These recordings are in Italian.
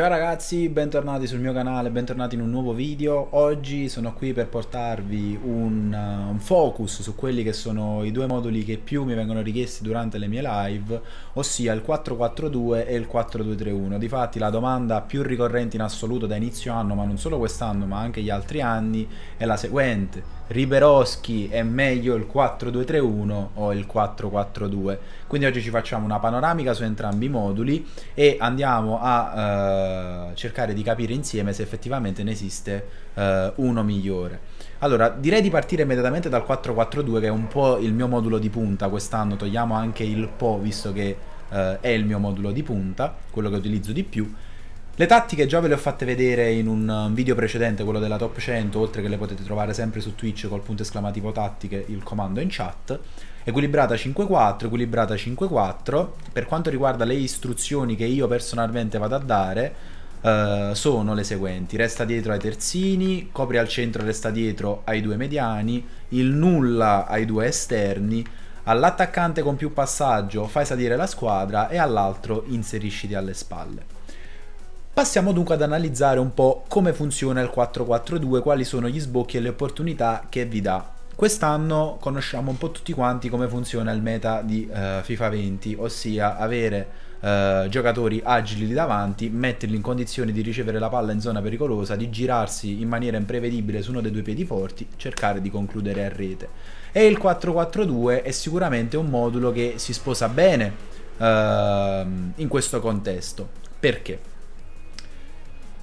Ciao ragazzi, bentornati sul mio canale, bentornati in un nuovo video. Oggi sono qui per portarvi un, uh, un, focus su quelli che sono i due moduli che più mi vengono richiesti durante le mie live, ossia il 442 e il 4231. Difatti la domanda più ricorrente in assoluto da inizio anno, ma non solo quest'anno, ma anche gli altri anni, è la seguente Riberoschi è meglio il 4-2-3-1 o il 4-4-2. Quindi oggi ci facciamo una panoramica su entrambi i moduli e andiamo a eh, cercare di capire insieme se effettivamente ne esiste eh, uno migliore. Allora, direi di partire immediatamente dal 4-4-2 che è un po' il mio modulo di punta quest'anno, togliamo anche il po' visto che eh, è il mio modulo di punta, quello che utilizzo di più le tattiche già ve le ho fatte vedere in un eh, video precedente, quello della top 100, oltre che le potete trovare sempre su Twitch col punto esclamativo tattiche, il comando in chat. Equilibrata 5-4, equilibrata 5-4. Per quanto riguarda le istruzioni che io personalmente vado a dare, Uh, sono le seguenti: resta dietro ai terzini, copri al centro, e resta dietro ai due mediani, il nulla ai due esterni. All'attaccante con più passaggio fai salire la squadra e all'altro inserisciti alle spalle. Passiamo dunque ad analizzare un po' come funziona il 442, quali sono gli sbocchi e le opportunità che vi dà. Quest'anno conosciamo un po' tutti quanti come funziona il meta di uh, FIFA 20, ossia avere Uh, giocatori agili lì davanti, metterli in condizione di ricevere la palla in zona pericolosa, di girarsi in maniera imprevedibile su uno dei due piedi forti, cercare di concludere a rete. E il 4-4-2 è sicuramente un modulo che si sposa bene uh, in questo contesto. Perché?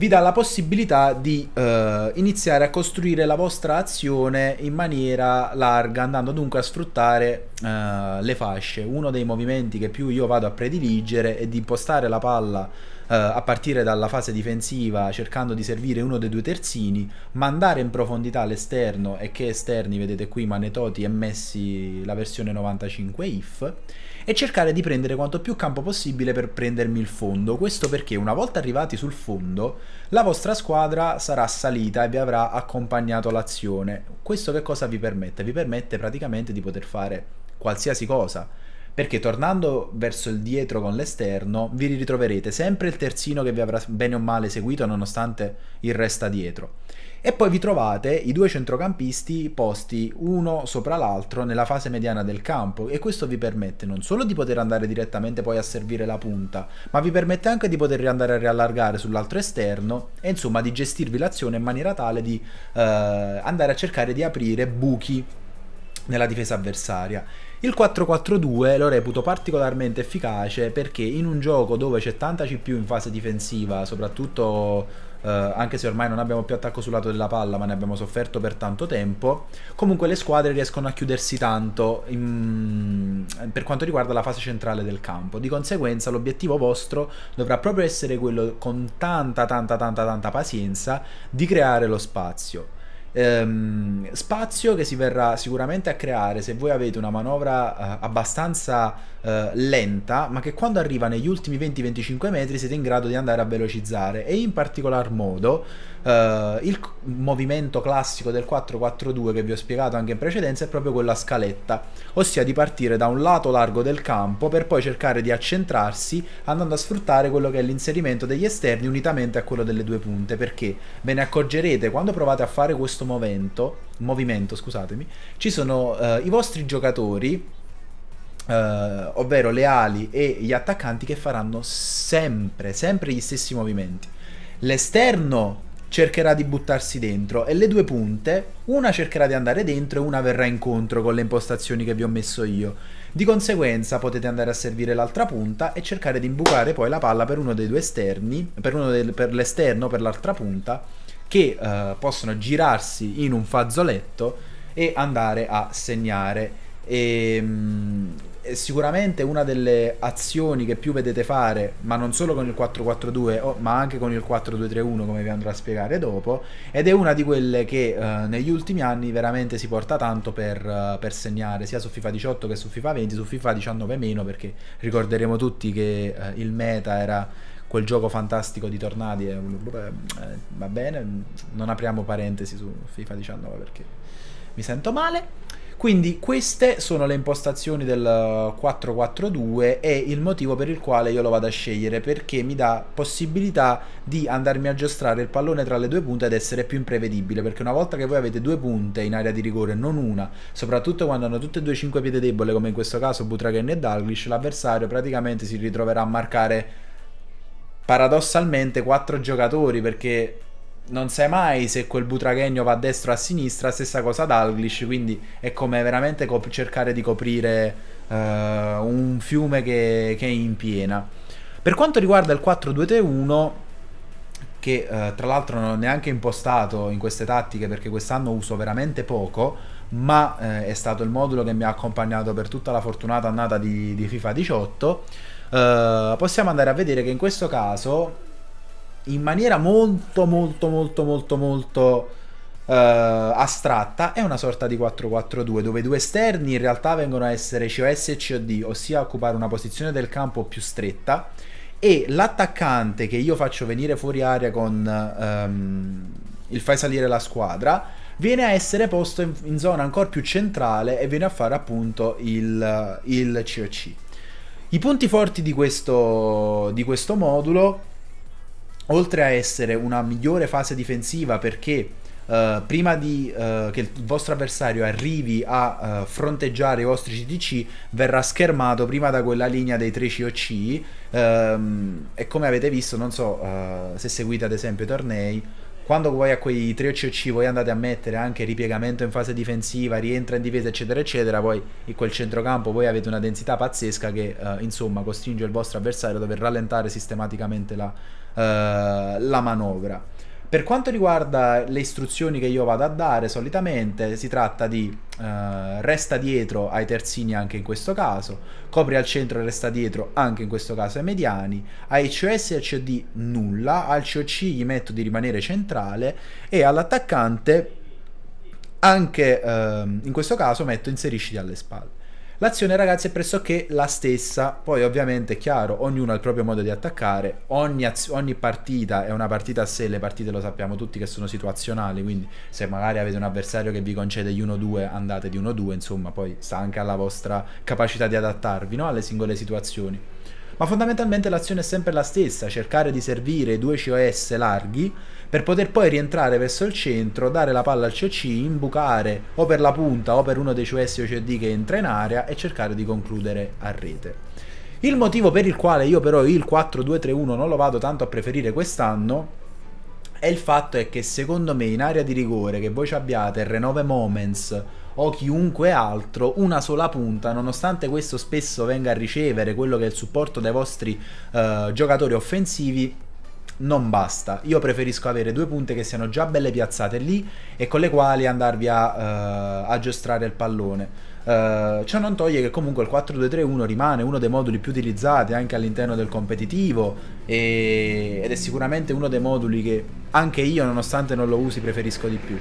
vi dà la possibilità di eh, iniziare a costruire la vostra azione in maniera larga, andando dunque a sfruttare eh, le fasce. Uno dei movimenti che più io vado a prediligere è di impostare la palla eh, a partire dalla fase difensiva cercando di servire uno dei due terzini, mandare in profondità l'esterno e che esterni vedete qui Manetoti e Messi la versione 95 IF e cercare di prendere quanto più campo possibile per prendermi il fondo. Questo perché una volta arrivati sul fondo la vostra squadra sarà salita e vi avrà accompagnato l'azione. Questo che cosa vi permette? Vi permette praticamente di poter fare qualsiasi cosa perché tornando verso il dietro con l'esterno vi ritroverete sempre il terzino che vi avrà bene o male seguito nonostante il resta dietro e poi vi trovate i due centrocampisti posti uno sopra l'altro nella fase mediana del campo e questo vi permette non solo di poter andare direttamente poi a servire la punta, ma vi permette anche di poter andare a riallargare sull'altro esterno e insomma di gestirvi l'azione in maniera tale di eh, andare a cercare di aprire buchi nella difesa avversaria il 4-4-2 lo reputo particolarmente efficace perché in un gioco dove c'è tanta CPU in fase difensiva, soprattutto Uh, anche se ormai non abbiamo più attacco sul lato della palla, ma ne abbiamo sofferto per tanto tempo. Comunque le squadre riescono a chiudersi tanto in... per quanto riguarda la fase centrale del campo. Di conseguenza l'obiettivo vostro dovrà proprio essere quello con tanta tanta tanta tanta pazienza di creare lo spazio ehm, spazio che si verrà sicuramente a creare se voi avete una manovra eh, abbastanza eh, lenta, ma che quando arriva negli ultimi 20-25 metri siete in grado di andare a velocizzare e in particolar modo eh, il movimento classico del 4-4-2 che vi ho spiegato anche in precedenza è proprio quella scaletta, ossia di partire da un lato largo del campo per poi cercare di accentrarsi andando a sfruttare quello che è l'inserimento degli esterni unitamente a quello delle due punte, perché ve ne accorgerete quando provate a fare questo movimento, movimento scusatemi, ci sono eh, i vostri giocatori Uh, ovvero le ali e gli attaccanti che faranno sempre, sempre gli stessi movimenti. L'esterno cercherà di buttarsi dentro e le due punte, una cercherà di andare dentro e una verrà incontro con le impostazioni che vi ho messo io. Di conseguenza potete andare a servire l'altra punta e cercare di imbucare poi la palla per uno dei due esterni, per, del, per l'esterno, per l'altra punta, che uh, possono girarsi in un fazzoletto e andare a segnare. E, um, è sicuramente una delle azioni che più vedete fare, ma non solo con il 442, ma anche con il 4231, come vi andrò a spiegare dopo, ed è una di quelle che eh, negli ultimi anni veramente si porta tanto per, uh, per, segnare sia su FIFA 18 che su FIFA 20, su FIFA 19 meno, perché ricorderemo tutti che eh, il meta era quel gioco fantastico di tornati mm, eh, va bene mm, non apriamo parentesi su FIFA 19 perché mi sento male quindi queste sono le impostazioni del 442 e il motivo per il quale io lo vado a scegliere perché mi dà possibilità di andarmi a giostrare il pallone tra le due punte ed essere più imprevedibile perché una volta che voi avete due punte in area di rigore, non una, soprattutto quando hanno tutte e due cinque piede debole come in questo caso Butragen e Dalglish, l'avversario praticamente si ritroverà a marcare paradossalmente quattro giocatori perché non sai mai se quel Butraghegno va a destra o a sinistra, stessa cosa Dalglish, quindi è come veramente cercare di coprire uh, un fiume che, che, è in piena. Per quanto riguarda il 4-2-3-1, che uh, tra l'altro non ho neanche impostato in queste tattiche perché quest'anno uso veramente poco, ma uh, è stato il modulo che mi ha accompagnato per tutta la fortunata annata di, di FIFA 18, possiamo andare a vedere che in questo caso in maniera molto molto molto molto molto uh, astratta è una sorta di 4-4-2 dove i due esterni in realtà vengono a essere COS e COD, ossia occupare una posizione del campo più stretta e l'attaccante che io faccio venire fuori aria con um, il fai salire la squadra viene a essere posto in, in, zona ancora più centrale e viene a fare appunto il, il COC. I punti forti di questo, di questo modulo oltre a essere una migliore fase difensiva perché Uh, prima di, uh, che il vostro avversario arrivi a uh, fronteggiare i vostri CTC, verrà schermato prima da quella linea dei 3 COC. Um, ehm, e come avete visto, non so se seguite ad esempio i tornei. Quando voi a quei 3 COC voi andate a mettere anche ripiegamento in fase difensiva, rientra in difesa, eccetera, eccetera, poi in quel centrocampo voi avete una densità pazzesca che insomma costringe il vostro avversario a dover rallentare sistematicamente la, eh, la manovra. Per quanto riguarda le istruzioni che io vado a dare, solitamente si tratta di eh, resta dietro ai terzini anche in questo caso, copri al centro e resta dietro anche in questo caso ai mediani, ai COS e al COD nulla, al COC gli metto di rimanere centrale e all'attaccante anche eh, in questo caso metto inserisciti alle spalle. L'azione ragazzi è pressoché la stessa, poi ovviamente è chiaro, ognuno ha il proprio modo di attaccare, ogni, ogni, partita è una partita a sé, le partite lo sappiamo tutti che sono situazionali, quindi se magari avete un avversario che vi concede gli 1-2 andate di 1-2, insomma poi sta anche alla vostra capacità di adattarvi no? alle singole situazioni ma fondamentalmente l'azione è sempre la stessa, cercare di servire due COS larghi per poter poi rientrare verso il centro, dare la palla al COC, imbucare o per la punta o per uno dei COS o CD che entra in area e cercare di concludere a rete. Il motivo per il quale io però il 4-2-3-1 non lo vado tanto a preferire quest'anno è il fatto è che secondo me in area di rigore che voi ci abbiate R9 Moments o chiunque altro una sola punta, nonostante questo spesso venga a ricevere quello che è il supporto dai vostri eh, giocatori offensivi, non basta. Io preferisco avere due punte che siano già belle piazzate lì e con le quali andarvi a uh, eh, aggiustare il pallone. Uh, ciò non toglie che comunque il 4-2-3-1 rimane uno dei moduli più utilizzati anche all'interno del competitivo e... ed è sicuramente uno dei moduli che anche io, nonostante non lo usi, preferisco di più.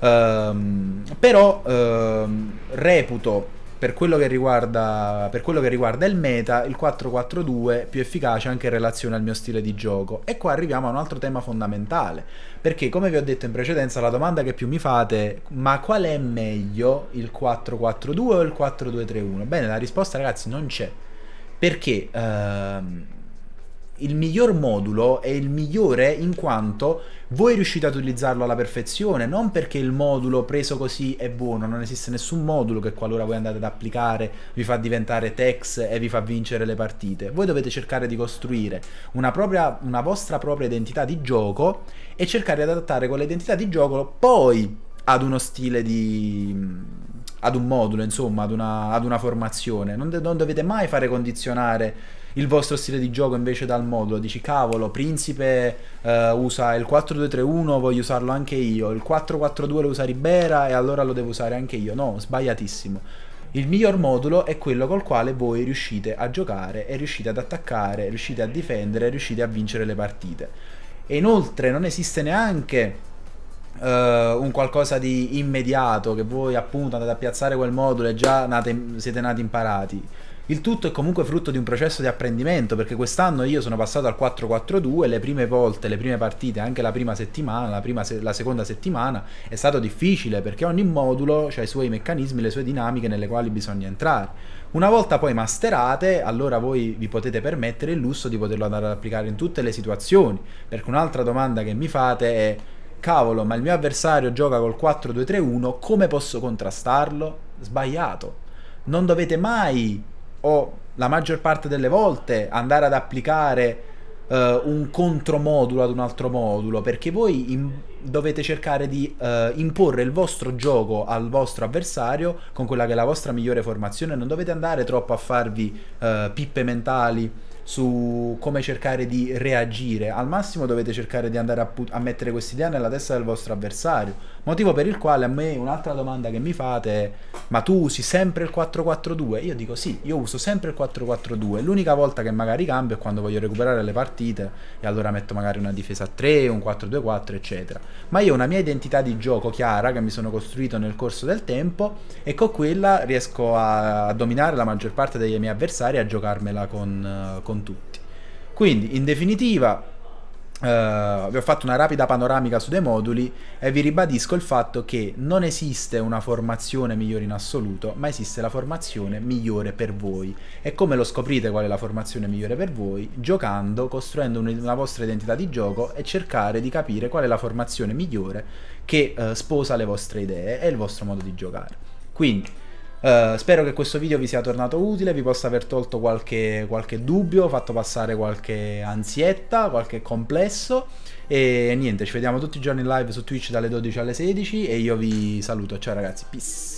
Ehm, però ehm, reputo per quello, riguarda, per quello, che riguarda, il meta, il 4-4-2 più efficace anche in relazione al mio stile di gioco. E qua arriviamo a un altro tema fondamentale, perché come vi ho detto in precedenza, la domanda che più mi fate, ma qual è meglio il 4-4-2 o il 4-2-3-1? Bene, la risposta ragazzi non c'è, perché... Ehm, il miglior modulo è il migliore in quanto voi riuscite ad utilizzarlo alla perfezione, non perché il modulo preso così è buono, non esiste nessun modulo che qualora voi andate ad applicare vi fa diventare Tex e vi fa vincere le partite. Voi dovete cercare di costruire una, propria, una vostra propria identità di gioco e cercare di adattare quell'identità di gioco poi ad uno stile di ad un modulo, insomma, ad una, ad una formazione. Non, de- non, dovete mai fare condizionare il vostro stile di gioco invece dal modulo, dici cavolo, Principe eh, usa il 4-2-3-1, voglio usarlo anche io, il 4-4-2 lo usa Ribera e allora lo devo usare anche io. No, sbagliatissimo. Il miglior modulo è quello col quale voi riuscite a giocare e riuscite ad attaccare, riuscite a difendere, riuscite a vincere le partite. E inoltre non esiste neanche Uh, un qualcosa di immediato che voi appunto andate a piazzare quel modulo e già nate, siete nati imparati. Il tutto è comunque frutto di un processo di apprendimento, perché quest'anno io sono passato al 4-4-2, le prime volte, le prime partite, anche la prima settimana, la, prima se- la seconda settimana, è stato difficile perché ogni modulo ha i suoi meccanismi, le sue dinamiche nelle quali bisogna entrare. Una volta poi masterate, allora voi vi potete permettere il lusso di poterlo andare ad applicare in tutte le situazioni, perché un'altra domanda che mi fate è cavolo, ma il mio avversario gioca col 4-2-3-1, come posso contrastarlo? Sbagliato. Non dovete mai o la maggior parte delle volte andare ad applicare uh, un contromodulo ad un altro modulo, perché voi in, dovete cercare di uh, imporre il vostro gioco al vostro avversario con quella che è la vostra migliore formazione, non dovete andare troppo a farvi uh, pippe mentali su come cercare di reagire. Al massimo dovete cercare di andare a, put- a mettere quest'idea nella testa del vostro avversario. Motivo per il quale a me un'altra domanda che mi fate è: ma tu usi sempre il 4-4-2? Io dico sì, io uso sempre il 4-4-2. L'unica volta che magari cambio è quando voglio recuperare le partite e allora metto magari una difesa a 3, un 4-2-4, eccetera. Ma io ho una mia identità di gioco chiara che mi sono costruito nel corso del tempo e con quella riesco a, a dominare la maggior parte dei miei avversari a giocarmela con, con con tutti. Quindi, in definitiva, Uh, vi ho fatto una rapida panoramica su dei moduli e vi ribadisco il fatto che non esiste una formazione migliore in assoluto, ma esiste la formazione migliore per voi. E come lo scoprite qual è la formazione migliore per voi? Giocando, costruendo una vostra identità di gioco e cercare di capire qual è la formazione migliore che uh, sposa le vostre idee e il vostro modo di giocare. Quindi, Uh, spero che questo video vi sia tornato utile, vi possa aver tolto qualche, qualche dubbio, fatto passare qualche ansietta, qualche complesso e niente, ci vediamo tutti i giorni in live su Twitch dalle 12 alle 16 e io vi saluto, ciao ragazzi, peace!